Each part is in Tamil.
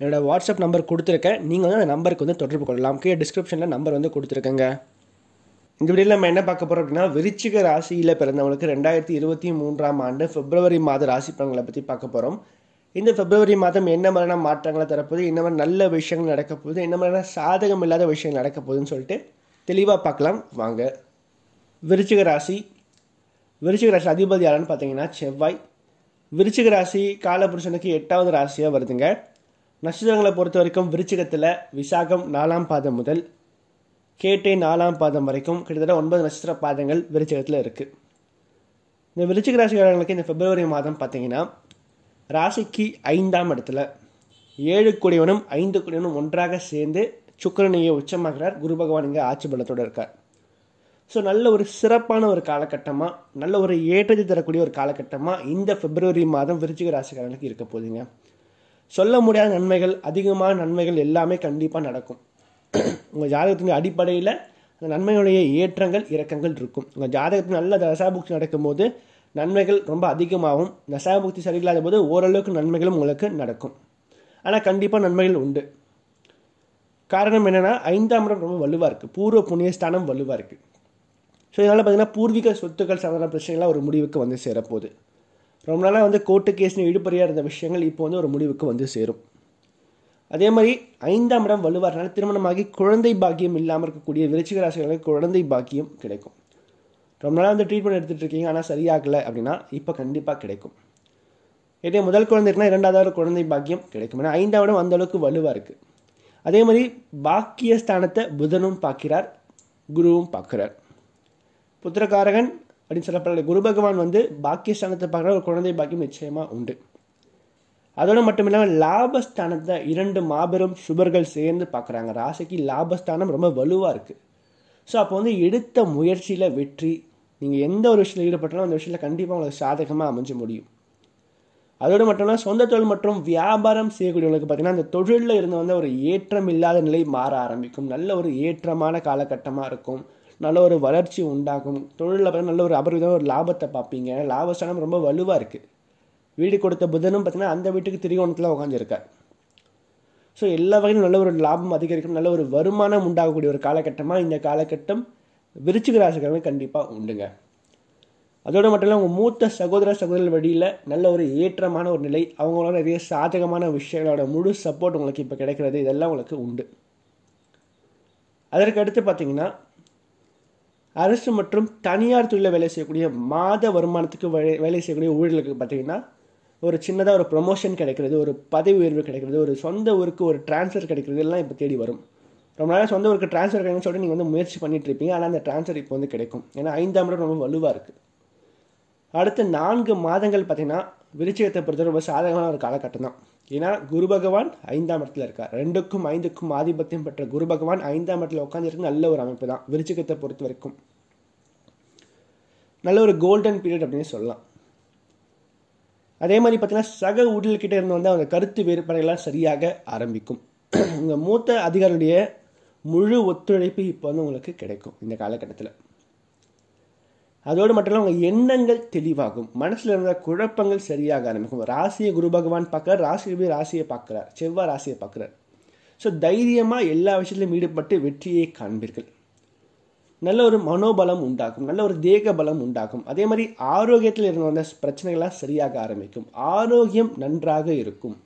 என்னோடய வாட்ஸ்அப் நம்பர் கொடுத்துருக்கேன் நீங்கள் வந்து அந்த நம்பருக்கு வந்து தொடர்பு கொள்ளலாம் கீழே டிஸ்கிரிப்ஷனில் நம்பர் வந்து கொடுத்துருக்கேங்க இந்த வீடியோ நம்ம என்ன பார்க்க போகிறோம் அப்படின்னா விருச்சிக ராசியில் பிறந்தவங்களுக்கு ரெண்டாயிரத்தி இருபத்தி மூன்றாம் ஆண்டு பிப்ரவரி மாத ராசி பலன்களை பற்றி பார்க்க போகிறோம் இந்த பிப்ரவரி மாதம் என்ன மாதிரியான மாற்றங்களை தரப்போகுது என்ன மாதிரி நல்ல விஷயங்கள் நடக்க போகுது என்ன மாதிரியான சாதகம் இல்லாத விஷயங்கள் நடக்க போகுதுன்னு சொல்லிட்டு தெளிவாக பார்க்கலாம் வாங்க விருச்சிக ராசி விருச்சிக ராசி அதிபதி யாருன்னு பார்த்தீங்கன்னா செவ்வாய் விருச்சிக ராசி காலபுருஷனுக்கு எட்டாவது ராசியாக வருதுங்க நட்சத்திரங்களை பொறுத்த வரைக்கும் விருச்சிகத்தில் விசாகம் நாலாம் பாதம் முதல் கேட்டை நாலாம் பாதம் வரைக்கும் கிட்டத்தட்ட ஒன்பது நட்சத்திர பாதங்கள் விருச்சிகத்தில் இருக்குது இந்த விருச்சிக ராசிக்காரங்களுக்கு இந்த பிப்ரவரி மாதம் பார்த்தீங்கன்னா ராசிக்கு ஐந்தாம் இடத்துல ஏழு கூடியவனும் ஐந்து கூடியவனும் ஒன்றாக சேர்ந்து சுக்கரனையை உச்சமாகிறார் குரு பகவான் இங்கே ஆட்சி பலத்தோடு இருக்கார் ஸோ நல்ல ஒரு சிறப்பான ஒரு காலகட்டமாக நல்ல ஒரு ஏற்றத்தை தரக்கூடிய ஒரு காலகட்டமாக இந்த பிப்ரவரி மாதம் விருச்சிக ராசிக்காரங்களுக்கு இருக்க போதுங்க சொல்ல முடியாத நன்மைகள் அதிகமான நன்மைகள் எல்லாமே கண்டிப்பாக நடக்கும் உங்கள் ஜாதகத்தின் அடிப்படையில் அந்த நன்மையுடைய ஏற்றங்கள் இறக்கங்கள் இருக்கும் உங்கள் ஜாதகத்தில் நல்ல தசாபுக்தி நடக்கும்போது நன்மைகள் ரொம்ப அதிகமாகவும் தசாபுக்தி சரியில்லாத போது ஓரளவுக்கு நன்மைகளும் உங்களுக்கு நடக்கும் ஆனால் கண்டிப்பாக நன்மைகள் உண்டு காரணம் என்னென்னா ஐந்தாம் இடம் ரொம்ப வலுவாக இருக்குது பூர்வ புண்ணியஸ்தானம் வலுவாக இருக்குது ஸோ இதனால் பார்த்திங்கன்னா பூர்வீக சொத்துக்கள் சம்பந்தமான பிரச்சனைகள்லாம் ஒரு முடிவுக்கு வந்து சேரப்போகுது ரொம்ப நாளாக வந்து கோர்ட்டு கேஸ்னு இழுபறியாக இருந்த விஷயங்கள் இப்போ வந்து ஒரு முடிவுக்கு வந்து சேரும் அதே மாதிரி ஐந்தாம் இடம் வலுவாரனால திருமணமாகி குழந்தை பாக்கியம் இல்லாமல் இருக்கக்கூடிய விருச்சிக ராசிகளுக்கு குழந்தை பாக்கியம் கிடைக்கும் ரொம்ப நாளாக வந்து ட்ரீட்மெண்ட் எடுத்துகிட்டு இருக்கீங்க ஆனால் சரியாகலை அப்படின்னா இப்போ கண்டிப்பாக கிடைக்கும் இதே முதல் குழந்தைனா இரண்டாவது குழந்தை பாக்கியம் கிடைக்கும் ஏன்னா ஐந்தாம் இடம் அந்தளவுக்கு வலுவாக இருக்குது அதே மாதிரி பாக்கிய ஸ்தானத்தை புதனும் பார்க்கிறார் குருவும் பார்க்கிறார் புத்திரகாரகன் அப்படின்னு சொல்லப்படுற குரு பகவான் வந்து பாக்கியஸ்தானத்தை பார்க்குற ஒரு குழந்தை பாக்கியம் நிச்சயமாக உண்டு அதோடு மட்டும் இல்லாமல் லாபஸ்தானத்தை இரண்டு மாபெரும் சுபர்கள் சேர்ந்து பார்க்குறாங்க ராசிக்கு லாபஸ்தானம் ரொம்ப வலுவாக இருக்குது ஸோ அப்போ வந்து எடுத்த முயற்சியில் வெற்றி நீங்கள் எந்த ஒரு விஷயத்தில் ஈடுபட்டாலும் அந்த விஷயத்தில் கண்டிப்பாக உங்களுக்கு சாதகமாக அமைஞ்ச முடியும் அதோடு மட்டும் சொந்த தொழில் மற்றும் வியாபாரம் செய்யக்கூடியவங்களுக்கு பார்த்தீங்கன்னா அந்த தொழிலில் இருந்து வந்து ஒரு ஏற்றம் இல்லாத நிலை மாற ஆரம்பிக்கும் நல்ல ஒரு ஏற்றமான காலகட்டமாக இருக்கும் நல்ல ஒரு வளர்ச்சி உண்டாகும் தொழிலில் பார்த்தீங்கன்னா நல்ல ஒரு அபரிதம் ஒரு லாபத்தை பார்ப்பீங்க லாபஸ்தானம் ரொம்ப வலுவாக இருக்குது வீடு கொடுத்த புதனும் பார்த்தீங்கன்னா அந்த வீட்டுக்கு திரிகோணத்தில் உட்காந்துருக்கார் ஸோ எல்லா வகையிலும் நல்ல ஒரு லாபம் அதிகரிக்கும் நல்ல ஒரு வருமானம் உண்டாகக்கூடிய ஒரு காலகட்டமாக இந்த காலகட்டம் விருச்சிக ராசிக்காரங்க கண்டிப்பாக உண்டுங்க அதோடு மட்டும் இல்லை உங்கள் மூத்த சகோதர சகோதரர் வழியில் நல்ல ஒரு ஏற்றமான ஒரு நிலை அவங்களோட நிறைய சாதகமான விஷயங்களோட முழு சப்போர்ட் உங்களுக்கு இப்போ கிடைக்கிறது இதெல்லாம் உங்களுக்கு உண்டு அதற்கு அடுத்து பார்த்தீங்கன்னா அரசு மற்றும் தனியார் தொழிலில் வேலை செய்யக்கூடிய மாத வருமானத்துக்கு வேலை செய்யக்கூடிய ஊழியர்களுக்கு பார்த்தீங்கன்னா ஒரு சின்னதாக ஒரு ப்ரொமோஷன் கிடைக்கிறது ஒரு பதவி உயர்வு கிடைக்கிறது ஒரு சொந்த ஊருக்கு ஒரு டிரான்ஸ்ஃபர் கிடைக்கிறது எல்லாம் இப்போ தேடி வரும் ரொம்ப நேரம் சொந்த ஊருக்கு டிரான்ஸ்ஃபர் கிடைக்குன்னு சொல்லிட்டு நீங்கள் வந்து முயற்சி பண்ணிட்டு இருப்பீங்க ஆனால் அந்த டிரான்ஸ்ஃபர் இப்போ வந்து கிடைக்கும் ஏன்னா ஐந்தாம் முறை ரொம்ப வலுவாக இருக்குது அடுத்த நான்கு மாதங்கள் பார்த்திங்கன்னா விருச்சிகத்தை பொறுத்தவரை ரொம்ப சாதகமான ஒரு காலகட்டம் தான் ஏன்னா குரு பகவான் ஐந்தாம் இடத்துல இருக்கார் ரெண்டுக்கும் ஐந்துக்கும் ஆதிபத்தியம் பெற்ற குரு பகவான் ஐந்தாம் இடத்துல உட்காந்துருக்கு நல்ல ஒரு அமைப்பு தான் விருச்சிகத்தை பொறுத்த வரைக்கும் நல்ல ஒரு கோல்டன் பீரியட் அப்படின்னு சொல்லலாம் அதே மாதிரி பார்த்தீங்கன்னா சக ஊழல்கிட்ட இருந்து வந்து அவங்க கருத்து வேறுபாடுகள்லாம் சரியாக ஆரம்பிக்கும் உங்கள் மூத்த அதிகாரியுடைய முழு ஒத்துழைப்பு இப்போ வந்து உங்களுக்கு கிடைக்கும் இந்த காலகட்டத்தில் அதோடு மட்டும் உங்கள் எண்ணங்கள் தெளிவாகும் மனசில் இருந்த குழப்பங்கள் சரியாக ஆரம்பிக்கும் ராசியை குரு பகவான் பார்க்குறார் ராசி போய் ராசியை பார்க்குறார் செவ்வாய் ராசியை பார்க்குறார் ஸோ தைரியமாக எல்லா விஷயத்திலும் ஈடுபட்டு வெற்றியை காண்பீர்கள் நல்ல ஒரு மனோபலம் உண்டாகும் நல்ல ஒரு தேக பலம் உண்டாகும் அதே மாதிரி ஆரோக்கியத்தில் இருந்த வந்த பிரச்சனைகள்லாம் சரியாக ஆரம்பிக்கும் ஆரோக்கியம் நன்றாக இருக்கும்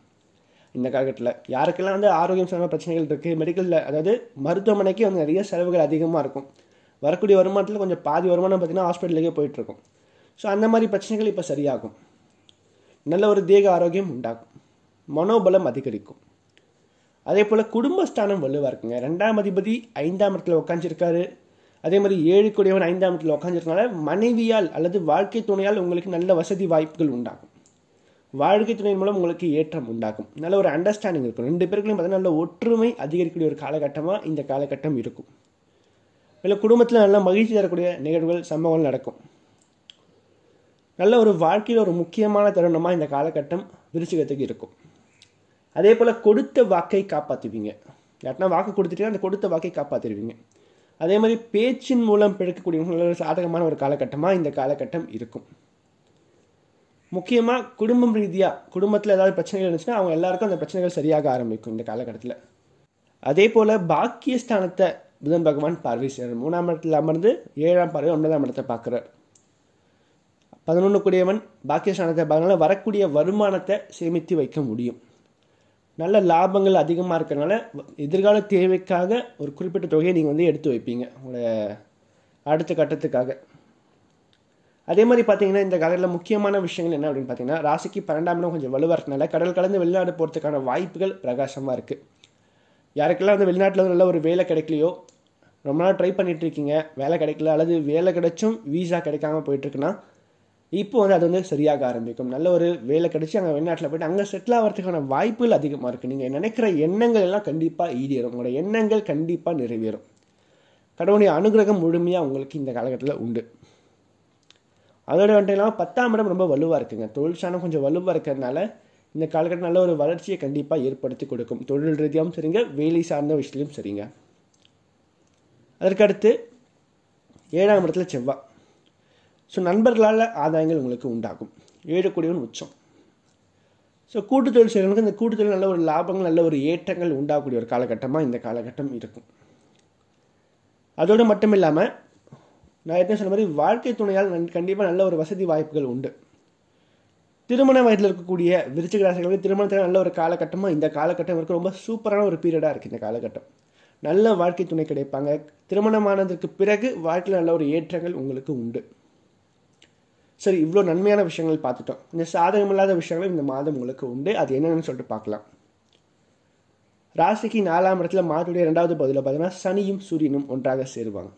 இந்த காலகட்டத்தில் யாருக்கெல்லாம் வந்து ஆரோக்கியம் சார்ந்த பிரச்சனைகள் இருக்குது மெடிக்கலில் அதாவது மருத்துவமனைக்கு வந்து நிறைய செலவுகள் அதிகமாக இருக்கும் வரக்கூடிய வருமானத்தில் கொஞ்சம் பாதி வருமானம் பார்த்திங்கன்னா ஹாஸ்பிட்டலுக்கே போயிட்டுருக்கும் ஸோ அந்த மாதிரி பிரச்சனைகள் இப்போ சரியாகும் நல்ல ஒரு தேக ஆரோக்கியம் உண்டாகும் மனோபலம் அதிகரிக்கும் அதே போல் குடும்பஸ்தானம் வலுவாக இருக்குங்க ரெண்டாம் அதிபதி ஐந்தாம் இடத்துல உட்காந்துருக்காரு அதே மாதிரி ஏழு கூடியவன் ஐந்தாம் இடத்துல உட்காந்துருக்கனால மனைவியால் அல்லது வாழ்க்கை துணையால் உங்களுக்கு நல்ல வசதி வாய்ப்புகள் உண்டாகும் வாழ்க்கை துணையின் மூலம் உங்களுக்கு ஏற்றம் உண்டாகும் நல்ல ஒரு அண்டர்ஸ்டாண்டிங் இருக்கும் ரெண்டு பேருக்குள்ளேயும் பார்த்தீங்கன்னா நல்ல ஒற்றுமை அதிகரிக்கக்கூடிய ஒரு காலகட்டமாக இந்த காலகட்டம் இருக்கும் இல்லை குடும்பத்தில் நல்லா மகிழ்ச்சி தரக்கூடிய நிகழ்வுகள் சம்பவங்கள் நடக்கும் நல்ல ஒரு வாழ்க்கையில் ஒரு முக்கியமான தருணமாக இந்த காலகட்டம் விருச்சிகத்துக்கு இருக்கும் அதே போல் கொடுத்த வாக்கை காப்பாற்றுவீங்க யாருன்னா வாக்கு கொடுத்துட்டீங்கன்னா அந்த கொடுத்த வாக்கை காப்பாற்றிடுவீங்க அதே மாதிரி பேச்சின் மூலம் பிழைக்கக்கூடிய சாதகமான ஒரு காலகட்டமாக இந்த காலகட்டம் இருக்கும் முக்கியமாக குடும்பம் ரீதியாக குடும்பத்தில் ஏதாவது பிரச்சனைகள் இருந்துச்சுன்னா அவங்க எல்லாருக்கும் அந்த பிரச்சனைகள் சரியாக ஆரம்பிக்கும் இந்த காலகட்டத்தில் அதே போல் பாக்கியஸ்தானத்தை புதன் பகவான் பார்வை செய்கிறார் மூணாம் இடத்தில் அமர்ந்து ஏழாம் பார்வை ஒன்பதாம் இடத்தை பார்க்குறார் பதினொன்று கூடியவன் பாக்கியஸ்தானத்தை பார்க்கறனால வரக்கூடிய வருமானத்தை சேமித்து வைக்க முடியும் நல்ல லாபங்கள் அதிகமாக இருக்கிறனால எதிர்கால தேவைக்காக ஒரு குறிப்பிட்ட தொகையை நீங்கள் வந்து எடுத்து வைப்பீங்க உங்களோட அடுத்த கட்டத்துக்காக அதே மாதிரி பார்த்தீங்கன்னா இந்த காலத்தில் முக்கியமான விஷயங்கள் என்ன அப்படின்னு பார்த்தீங்கன்னா ராசிக்கு பன்னெண்டாம் இடம் கொஞ்சம் வலுவாக இருக்கனால கடல் கலந்து வெளிநாடு போகிறதுக்கான வாய்ப்புகள் பிரகாசமாக இருக்குது யாருக்கெல்லாம் வந்து வெளிநாட்டில் நல்ல ஒரு வேலை கிடைக்கலையோ ரொம்ப நாள் ட்ரை பண்ணிகிட்ருக்கீங்க வேலை கிடைக்கல அல்லது வேலை கிடைச்சும் வீசா கிடைக்காம போயிட்டுருக்குன்னா இப்போ வந்து அது வந்து சரியாக ஆரம்பிக்கும் நல்ல ஒரு வேலை கிடைச்சி அங்கே வெளிநாட்டில் போய்ட்டு அங்கே செட்டில் ஆகிறதுக்கான வாய்ப்புகள் அதிகமாக இருக்குது நீங்கள் நினைக்கிற எண்ணங்கள் எல்லாம் கண்டிப்பாக ஈடேறும் உங்களோட எண்ணங்கள் கண்டிப்பாக நிறைவேறும் கடவுளுடைய அனுகிரகம் முழுமையாக உங்களுக்கு இந்த காலகட்டத்தில் உண்டு அதோட வந்துட்டு இல்லாமல் பத்தாம் இடம் ரொம்ப வலுவாக இருக்குங்க தொழிற்சாலம் கொஞ்சம் வலுவாக இருக்கிறதுனால இந்த காலகட்டம் நல்ல ஒரு வளர்ச்சியை கண்டிப்பாக ஏற்படுத்தி கொடுக்கும் தொழில் ரீதியாகவும் சரிங்க வேலை சார்ந்த விஷயத்திலும் சரிங்க அதற்கடுத்து ஏழாம் இடத்துல செவ்வாய் ஸோ நண்பர்களால் ஆதாயங்கள் உங்களுக்கு உண்டாகும் ஏழக்கூடியவன் உச்சம் ஸோ கூட்டுத்தொழில் செய்கிறவங்களுக்கு இந்த கூட்டுத்தொழில் நல்ல ஒரு லாபங்கள் நல்ல ஒரு ஏற்றங்கள் உண்டாகக்கூடிய ஒரு காலகட்டமாக இந்த காலகட்டம் இருக்கும் அதோடு மட்டும் இல்லாமல் நான் ஏற்கனவே சொன்ன மாதிரி வாழ்க்கை துணையால் கண்டிப்பாக நல்ல ஒரு வசதி வாய்ப்புகள் உண்டு திருமண வயதில் இருக்கக்கூடிய விருச்சிக ராசிகளுக்கு திருமணத்தில் நல்ல ஒரு காலகட்டமாக இந்த காலகட்டம் இருக்க ரொம்ப சூப்பரான ஒரு பீரியடாக இருக்குது இந்த காலகட்டம் நல்ல வாழ்க்கை துணை கிடைப்பாங்க திருமணமானதற்கு பிறகு வாழ்க்கையில் நல்ல ஒரு ஏற்றங்கள் உங்களுக்கு உண்டு சரி இவ்வளோ நன்மையான விஷயங்கள் பார்த்துட்டோம் இந்த சாதகமில்லாத விஷயங்களும் இந்த மாதம் உங்களுக்கு உண்டு அது என்னென்னு சொல்லிட்டு பார்க்கலாம் ராசிக்கு நாலாம் இடத்துல மாதத்துடைய ரெண்டாவது பதிலில் பார்த்தீங்கன்னா சனியும் சூரியனும் ஒன்றாக சேருவாங்க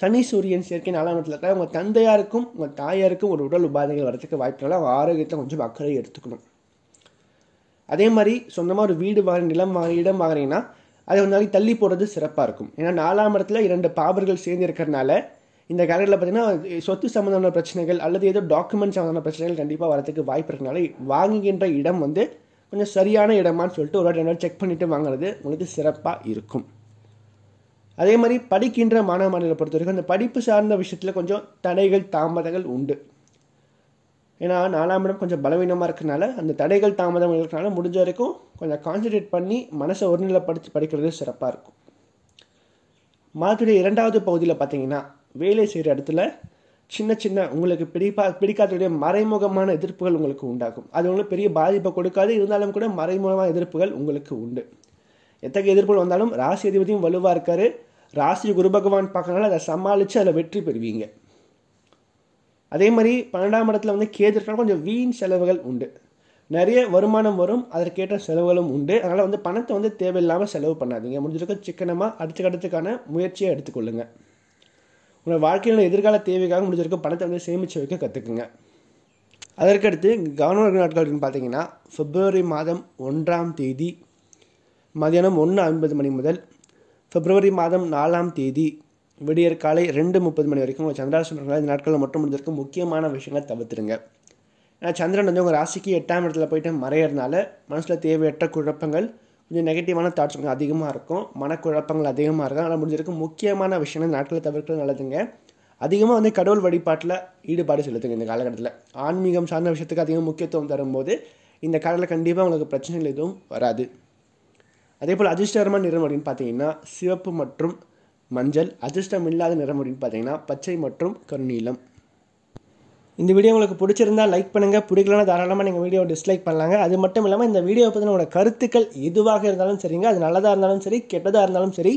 சனி சூரியன் சேர்க்கை நாலாம் இடத்துல இருக்க உங்கள் தந்தையாருக்கும் உங்கள் தாயாருக்கும் ஒரு உடல் உபாதைகள் வரதுக்கு வாய்ப்புனால அவங்க ஆரோக்கியத்தை கொஞ்சம் அக்கறை எடுத்துக்கணும் அதே மாதிரி சொந்தமாக ஒரு வீடு வாங்க நிலம் வாங்க இடம் வாங்குறீங்கன்னா அதை ஒரு நாளைக்கு தள்ளி போடுறது சிறப்பாக இருக்கும் ஏன்னா நாலாம் இடத்துல இரண்டு பாபர்கள் சேர்ந்து இருக்கிறனால இந்த காலகட்டத்தில் பார்த்தீங்கன்னா சொத்து சம்மந்தமான பிரச்சனைகள் அல்லது ஏதோ டாக்குமெண்ட் சம்மந்தமான பிரச்சனைகள் கண்டிப்பாக வரதுக்கு வாய்ப்பு இருக்கனால வாங்குகின்ற இடம் வந்து கொஞ்சம் சரியான இடமான்னு சொல்லிட்டு ஒரு ரெண்டு நாள் செக் பண்ணிவிட்டு வாங்குறது உங்களுக்கு சிறப்பாக இருக்கும் அதே மாதிரி படிக்கின்ற மாணவ மாணவிகளை பொறுத்த வரைக்கும் அந்த படிப்பு சார்ந்த விஷயத்தில் கொஞ்சம் தடைகள் தாமதங்கள் உண்டு ஏன்னா நாலாம் இடம் கொஞ்சம் பலவீனமாக இருக்கிறனால அந்த தடைகள் தாமதம் இருக்கிறனால முடிஞ்ச வரைக்கும் கொஞ்சம் கான்சன்ட்ரேட் பண்ணி மனசை ஒருநிலைப்படுத்தி படிக்கிறது சிறப்பாக இருக்கும் மாதத்துடைய இரண்டாவது பகுதியில் பார்த்தீங்கன்னா வேலை செய்கிற இடத்துல சின்ன சின்ன உங்களுக்கு பிடிப்பா பிடிக்காததுடைய மறைமுகமான எதிர்ப்புகள் உங்களுக்கு உண்டாகும் அது உங்களுக்கு பெரிய பாதிப்பை கொடுக்காது இருந்தாலும் கூட மறைமுகமான எதிர்ப்புகள் உங்களுக்கு உண்டு எத்தகைய எதிர்ப்புகள் வந்தாலும் ராசி அதிபதியும் வலுவாக இருக்காரு ராசி குரு பகவான் பார்க்கறனால அதை சமாளித்து அதில் வெற்றி பெறுவீங்க அதே மாதிரி பன்னெண்டாம் இடத்துல வந்து கேது கொஞ்சம் வீண் செலவுகள் உண்டு நிறைய வருமானம் வரும் அதற்கேற்ற செலவுகளும் உண்டு அதனால் வந்து பணத்தை வந்து தேவையில்லாமல் செலவு பண்ணாதீங்க முடிஞ்சிருக்க சிக்கனமாக அடுத்துக்கடுத்துக்கான முயற்சியை எடுத்துக்கொள்ளுங்க உங்கள் வாழ்க்கையில் எதிர்கால தேவைக்காக முடிஞ்சிருக்க பணத்தை வந்து சேமித்து வைக்க கற்றுக்குங்க அதற்கடுத்து கவர்னர் நாட்கள் பார்த்தீங்கன்னா பிப்ரவரி மாதம் ஒன்றாம் தேதி மதியானம் ஒன்று ஐம்பது மணி முதல் பிப்ரவரி மாதம் நாலாம் தேதி விடியற் காலை ரெண்டு முப்பது மணி வரைக்கும் உங்கள் சந்திராசனங்களை இந்த நாட்களில் மட்டும் முடிஞ்சிருக்கும் முக்கியமான விஷயங்களை தவிர்த்துருங்க ஏன்னா சந்திரன் வந்து உங்கள் ராசிக்கு எட்டாம் இடத்துல போயிட்டு மறையிறதுனால மனசில் தேவையற்ற குழப்பங்கள் கொஞ்சம் நெகட்டிவான தாட்ஸ் கொஞ்சம் அதிகமாக இருக்கும் மனக்குழப்பங்கள் அதிகமாக இருக்கும் ஆனால் முடிஞ்சிருக்கும் முக்கியமான விஷயம் இந்த நாட்களில் தவிர்க்கிறது நல்லதுங்க அதிகமாக வந்து கடவுள் வழிபாட்டில் ஈடுபாடு செலுத்துங்க இந்த காலகட்டத்தில் ஆன்மீகம் சார்ந்த விஷயத்துக்கு அதிகம் முக்கியத்துவம் தரும்போது இந்த காலத்தில் கண்டிப்பாக உங்களுக்கு பிரச்சனைகள் எதுவும் வராது அதே போல் அதிர்ஷ்டகரமான நிறம் அப்படின்னு பார்த்தீங்கன்னா சிவப்பு மற்றும் மஞ்சள் அதிர்ஷ்டம் இல்லாத நிறம் அப்படின்னு பார்த்தீங்கன்னா பச்சை மற்றும் கருநீலம் இந்த வீடியோ உங்களுக்கு பிடிச்சிருந்தா லைக் பண்ணுங்கள் பிடிக்கலனா தாராளமாக நீங்கள் வீடியோ டிஸ்லைக் பண்ணலாங்க அது மட்டும் இல்லாமல் இந்த வீடியோ பற்றி உங்களோட கருத்துக்கள் எதுவாக இருந்தாலும் சரிங்க அது நல்லதாக இருந்தாலும் சரி கெட்டதாக இருந்தாலும் சரி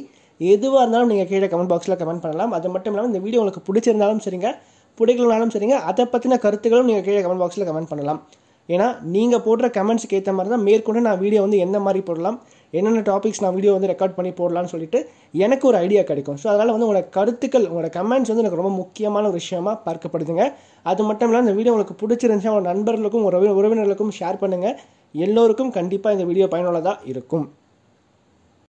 எதுவாக இருந்தாலும் நீங்கள் கீழே கமெண்ட் பாக்ஸில் கமெண்ட் பண்ணலாம் அது மட்டும் இல்லாமல் இந்த வீடியோ உங்களுக்கு பிடிச்சிருந்தாலும் சரிங்க பிடிக்கலனாலும் சரிங்க அதை பற்றின கருத்துக்களும் நீங்கள் கீழே கமெண்ட் பாக்ஸில் கமெண்ட் பண்ணலாம் ஏன்னா நீங்கள் போடுற கமெண்ட்ஸுக்கு ஏற்ற மாதிரி தான் மேற்கொண்டு நான் வீடியோ வந்து எந்த மாதிரி போடலாம் என்னென்ன டாபிக்ஸ் நான் வீடியோ வந்து ரெக்கார்ட் பண்ணி போடலான்னு சொல்லிட்டு எனக்கு ஒரு ஐடியா கிடைக்கும் ஸோ அதனால் வந்து உங்களோட கருத்துக்கள் உங்களோட கமெண்ட்ஸ் வந்து எனக்கு ரொம்ப முக்கியமான ஒரு விஷயமாக பார்க்கப்படுதுங்க அது மட்டும் இல்லாமல் இந்த வீடியோ உங்களுக்கு பிடிச்சிருந்துச்சு உங்கள் நண்பர்களுக்கும் உறவினர்களுக்கும் ஷேர் பண்ணுங்கள் எல்லோருக்கும் கண்டிப்பாக இந்த வீடியோ பயனுள்ளதாக இருக்கும்